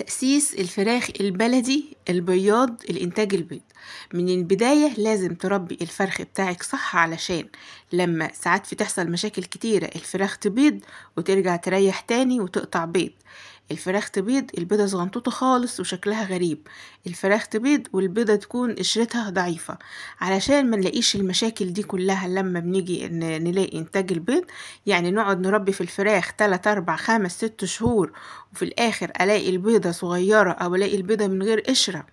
تأسيس الفراخ البلدي البياض الإنتاج البيض من البداية لازم تربي الفرخ بتاعك صح علشان لما ساعات في تحصل مشاكل كتيرة الفراخ تبيض وترجع تريح تاني وتقطع بيض الفراخ تبيض البيضة صغنطوطة خالص وشكلها غريب الفراخ تبيض والبيضة تكون قشرتها ضعيفة علشان ما نلاقيش المشاكل دي كلها لما بنيجي نلاقي انتاج البيض يعني نقعد نربي في الفراخ 3 4 5 6 شهور وفي الاخر الاقي البيضة صغيرة او الاقي البيضة من غير قشرة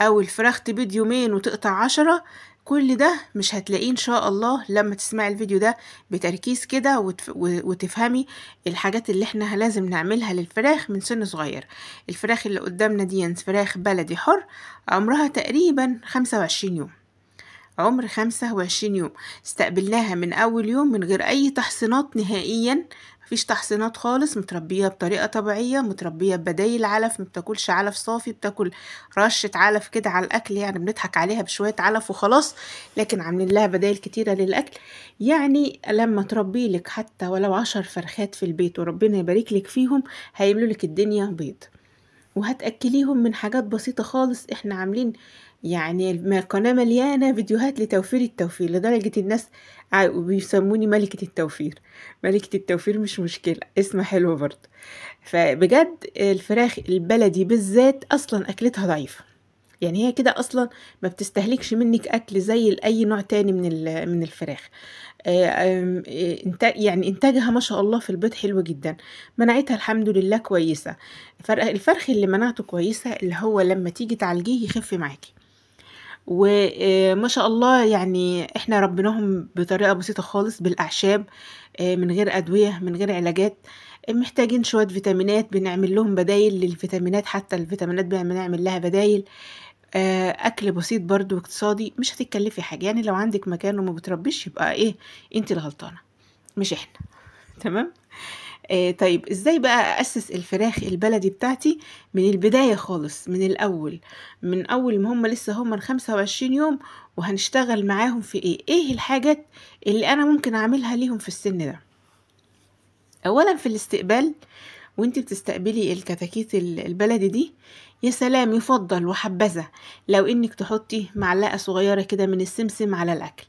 او الفراخ تبيض يومين وتقطع عشرة كل ده مش هتلاقيه ان شاء الله لما تسمعي الفيديو ده بتركيز كده وتف... وتفهمي الحاجات اللي احنا لازم نعملها للفراخ من سن صغير الفراخ اللي قدامنا دي يعني فراخ بلدي حر عمرها تقريبا 25 يوم عمر خمسة وعشرين يوم استقبلناها من أول يوم من غير أي تحصينات نهائيا مفيش تحصينات خالص متربية بطريقة طبيعية متربية ببدايل علف مبتاكلش علف صافي بتاكل رشة علف كده على الأكل يعني بنضحك عليها بشوية علف وخلاص لكن عاملين لها بدايل كتيرة للأكل يعني لما تربي لك حتى ولو عشر فرخات في البيت وربنا يبارك لك فيهم هيملوا لك الدنيا بيض وهتأكليهم من حاجات بسيطة خالص احنا عاملين يعني القناة مليانة فيديوهات لتوفير التوفير لدرجة الناس بيسموني ملكة التوفير ملكة التوفير مش مشكلة اسم حلو برضه فبجد الفراخ البلدي بالذات أصلا أكلتها ضعيفة يعني هي كده اصلا ما بتستهلكش منك اكل زي اي نوع تاني من من الفراخ آه، آه، يعني انتاجها ما شاء الله في البيت حلو جدا مناعتها الحمد لله كويسه الفرخ اللي مناعته كويسه اللي هو لما تيجي تعالجيه يخف معاكي وما آه، شاء الله يعني احنا ربناهم بطريقة بسيطة خالص بالأعشاب آه، من غير أدوية من غير علاجات آه، محتاجين شوية فيتامينات بنعمل لهم بدايل للفيتامينات حتى الفيتامينات بنعمل لها بدايل اكل بسيط برضو اقتصادي مش هتتكلفي حاجه يعني لو عندك مكان وما بتربيش يبقى ايه انت الغلطانه مش احنا تمام آه طيب ازاي بقى اسس الفراخ البلدي بتاعتي من البداية خالص من الاول من اول ما هم لسه هم 25 يوم وهنشتغل معاهم في ايه ايه الحاجات اللي انا ممكن اعملها ليهم في السن ده اولا في الاستقبال وانت بتستقبلي الكتاكيت البلدي دي يا سلام يفضل وحبذا لو انك تحطي معلقه صغيره كده من السمسم على الاكل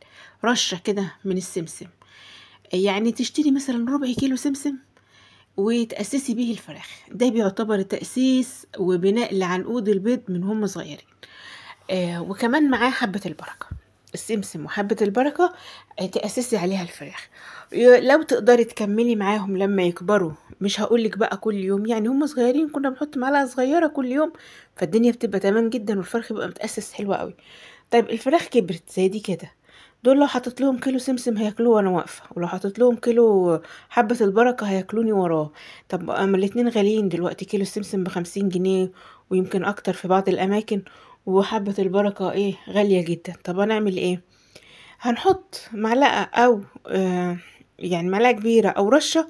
رشه كده من السمسم يعني تشتري مثلا ربع كيلو سمسم وتأسسي به الفراخ ده بيعتبر تأسيس وبناء لعنقود البيض من هم صغيرين آه وكمان معاه حبة البركة السمسم وحبة البركة آه، تأسسي عليها الفراخ لو تقدري تكملي معاهم لما يكبروا مش هقولك بقى كل يوم يعني هم صغيرين كنا بنحط معلقة صغيرة كل يوم فالدنيا بتبقى تمام جدا والفرخ بيبقى متأسس حلوة قوي طيب الفراخ كبرت زي دي كده دول لو حطيت لهم كيلو سمسم هياكلوه وانا واقفه ولو حطيت لهم كيلو حبه البركه هياكلوني وراه طب اما الاتنين غاليين دلوقتي كيلو السمسم بخمسين جنيه ويمكن اكتر في بعض الاماكن وحبه البركه ايه غاليه جدا طب هنعمل ايه هنحط معلقه او آه يعني معلقه كبيره او رشه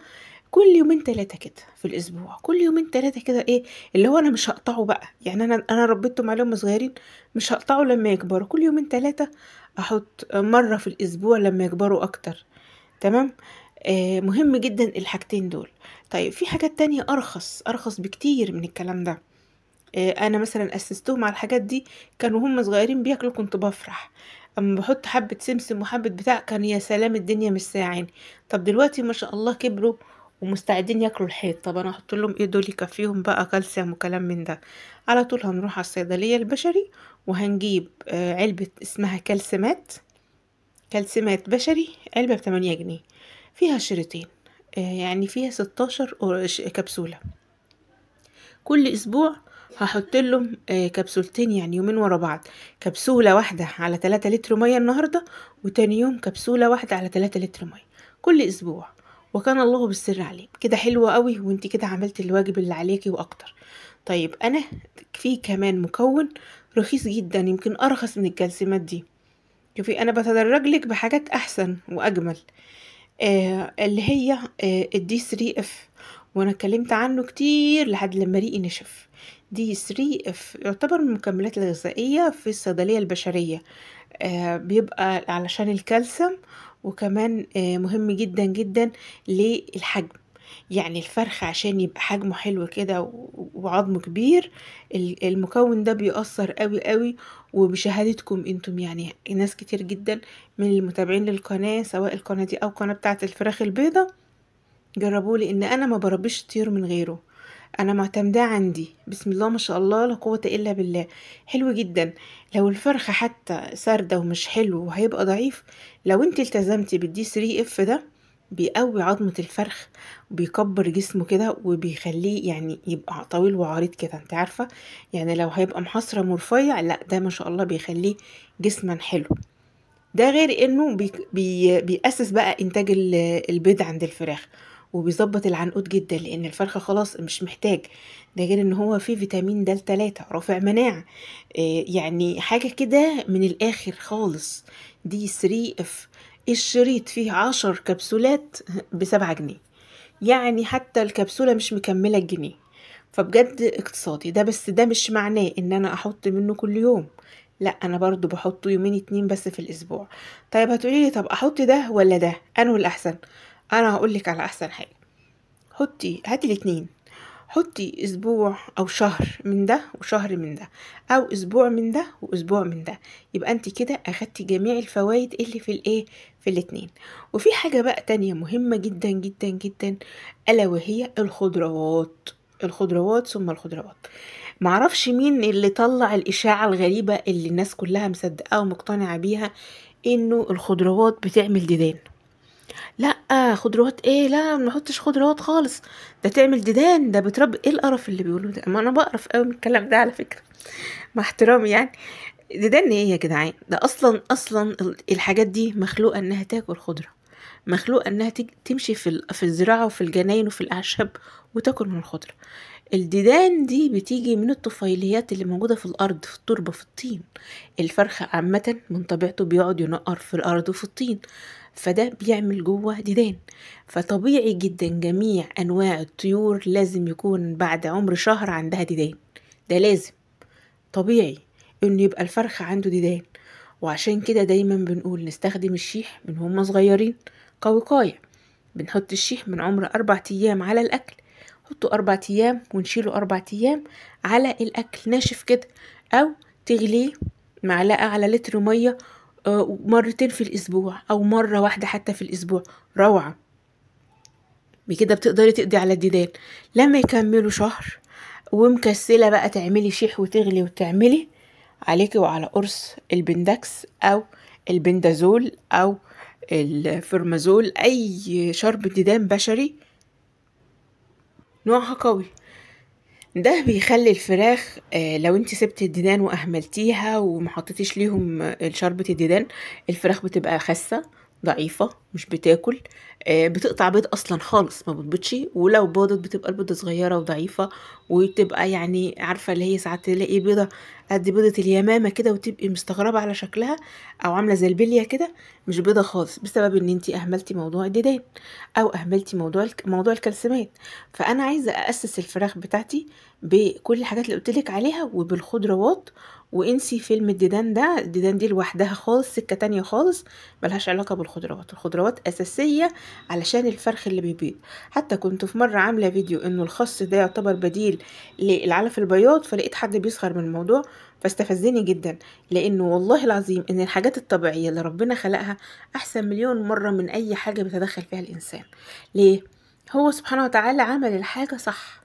كل يومين ثلاثة كده في الأسبوع كل يومين ثلاثة كده إيه اللي هو أنا مش هقطعه بقى يعني أنا أنا ربيتهم عليهم صغيرين مش هقطعه لما يكبروا كل يومين ثلاثة احط مرة في الاسبوع لما يكبروا اكتر تمام آه مهم جدا الحاجتين دول طيب في حاجات تانية ارخص ارخص بكتير من الكلام ده آه انا مثلا اسستهم على الحاجات دي كانوا هم صغيرين بياكلوا كنت بفرح اما بحط حبة سمسم وحبة بتاع كان يا سلام الدنيا مش ساعين طب دلوقتي ما شاء الله كبروا ومستعدين ياكلوا الحيط طب انا احط لهم ايه دول يكفيهم بقى كالسيوم وكلام من ده على طول هنروح على الصيدليه البشري وهنجيب آه، علبة اسمها كلسمات كلسمات بشري علبة بتمانية جنيه فيها شريطين آه، يعني فيها ستاشر كبسولة كل أسبوع هحط لهم آه، كبسولتين يعني يومين ورا بعض كبسولة واحدة على تلاتة لتر مية النهاردة وتاني يوم كبسولة واحدة على تلاتة لتر مية كل أسبوع وكان الله بالسر عليه كده حلوة قوي وانت كده عملت الواجب اللي عليكي وأكتر طيب أنا في كمان مكون رخيص جدا يمكن أرخص من الكالسيمات دي شوفي أنا بتدرج لك بحاجات أحسن وأجمل آه اللي هي آه الدي 3 اف وانا اتكلمت عنه كتير لحد لما ريقي نشف دي 3 اف يعتبر من المكملات الغذائيه في الصيدليه البشريه آه بيبقى علشان الكالسيوم وكمان آه مهم جدا جدا للحجم يعني الفرخ عشان يبقى حجمه حلو كده وعظمه كبير المكون ده بيأثر قوي قوي وبشهادتكم انتم يعني ناس كتير جدا من المتابعين للقناة سواء القناة دي او القناة بتاعة الفراخ البيضة جربوا لي ان انا ما بربيش طير من غيره انا معتمدة عندي بسم الله ما شاء الله لا قوة الا بالله حلو جدا لو الفرخة حتى ساردة ومش حلو وهيبقى ضعيف لو انت التزمتي بالدي 3 اف ده بيقوي عظمة الفرخ وبيكبر جسمه كده وبيخليه يعني يبقى طويل وعريض كده انت عارفة يعني لو هيبقى محصرم ورفيع لا ده ما شاء الله بيخليه جسما حلو ده غير انه بي بي بيأسس بقى انتاج البيض عند الفراخ وبيظبط العنقود جدا لان الفرخه خلاص مش محتاج ده غير ان هو فيه فيتامين د 3 رافع مناعه آه، يعني حاجه كده من الاخر خالص دي 3 اف الشريط فيه عشر كبسولات بسبعة جنيه يعني حتى الكبسولة مش مكملة الجنيه فبجد اقتصادي ده بس ده مش معناه ان انا احط منه كل يوم لا انا برضو بحطه يومين اتنين بس في الاسبوع طيب هتقولي لي طب احط ده ولا ده انه الاحسن انا هقولك على احسن حاجه حطي هاتي الاتنين حطي اسبوع او شهر من ده وشهر من ده او اسبوع من ده واسبوع من ده يبقى انت كده اخدتي جميع الفوائد اللي في الايه في الاتنين وفي حاجه بقى تانية مهمه جدا جدا جدا الا وهي الخضروات الخضروات ثم الخضروات معرفش مين اللي طلع الاشاعه الغريبه اللي الناس كلها مصدقه ومقتنعه بيها انه الخضروات بتعمل ديدان لا خضروات ايه لا ما نحطش خضروات خالص ده تعمل ديدان ده بتربي ايه القرف اللي بيقولوا ده ما انا بقرف قوي من الكلام ده على فكره مع احترامي يعني ديدان ايه يا جدعان ده اصلا اصلا الحاجات دي مخلوقه انها تاكل خضره مخلوقه انها تمشي في في الزراعه وفي الجناين وفي الاعشاب وتاكل من الخضره الديدان دي بتيجي من الطفيليات اللي موجودة في الأرض في التربة في الطين الفرخة عامة من طبيعته بيقعد ينقر في الأرض وفي الطين فده بيعمل جوه ديدان فطبيعي جدا جميع أنواع الطيور لازم يكون بعد عمر شهر عندها ديدان ده لازم طبيعي إنه يبقى الفرخ عنده ديدان وعشان كده دايما بنقول نستخدم الشيح من هما صغيرين كوقاية بنحط الشيح من عمر أربع أيام على الأكل حطه أربع أيام ونشيله أربع أيام على الأكل ناشف كده أو تغليه معلقة على لتر مية آه، مرتين في الأسبوع أو مرة واحدة حتى في الأسبوع روعة بكده بتقدري تقضي على الديدان لما يكملوا شهر ومكسلة بقى تعملي شيح وتغلي وتعملي عليكي وعلى قرص البندكس أو البندازول أو الفرمازول أي شرب ديدان بشري نوعها قوي ده بيخلي الفراخ آه، لو انت سبت الديدان واهملتيها ومحطتيش ليهم شربة الديدان الفراخ بتبقى خاسة ضعيفة مش بتاكل آه، بتقطع بيض اصلا خالص ما بتبيضش ولو باضت بتبقى البيضة صغيرة وضعيفة وتبقى يعني عارفة اللي هي ساعات تلاقي بيضة قد بيضة اليمامة كده وتبقي مستغربة على شكلها او عاملة زي البلية كده مش بيضة خالص بسبب ان انتي اهملتي موضوع الديدان او اهملتي موضوع موضوع الكلسمات فانا عايزة اسس الفراخ بتاعتي بكل الحاجات اللي قلتلك عليها وبالخضروات وانسي فيلم الديدان ده الديدان دي لوحدها خالص سكة تانية خالص ملهاش علاقة بالخضروات الخضروات أساسية علشان الفرخ اللي بيبيض حتى كنت في مرة عاملة فيديو انه الخص ده يعتبر بديل للعلف البياض فلقيت حد بيسخر من الموضوع فاستفزني جدا لانه والله العظيم ان الحاجات الطبيعيه اللي ربنا خلقها احسن مليون مره من اي حاجه بيتدخل فيها الانسان ليه هو سبحانه وتعالى عمل الحاجه صح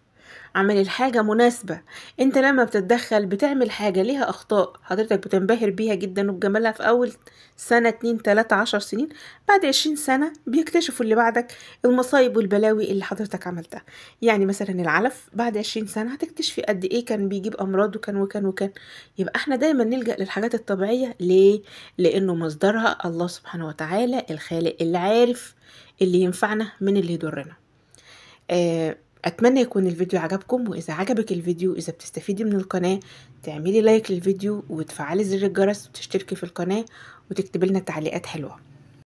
اعملي الحاجة مناسبة انت لما بتتدخل بتعمل حاجة ليها اخطاء حضرتك بتنبهر بيها جدا وبجمالها في اول سنة اتنين تلاتة عشر سنين بعد عشرين سنة بيكتشفوا اللي بعدك المصايب والبلاوي اللي حضرتك عملتها يعني مثلا العلف بعد عشرين سنة هتكتشفي قد ايه كان بيجيب امراض وكان وكان وكان يبقى احنا دايما نلجأ للحاجات الطبيعية ليه؟ لانه مصدرها الله سبحانه وتعالى الخالق اللي عارف اللي ينفعنا من اللي يضرنا آه اتمنى يكون الفيديو عجبكم واذا عجبك الفيديو اذا بتستفيدي من القناه تعملي لايك للفيديو وتفعلي زر الجرس وتشتركي في القناه وتكتبي لنا تعليقات حلوه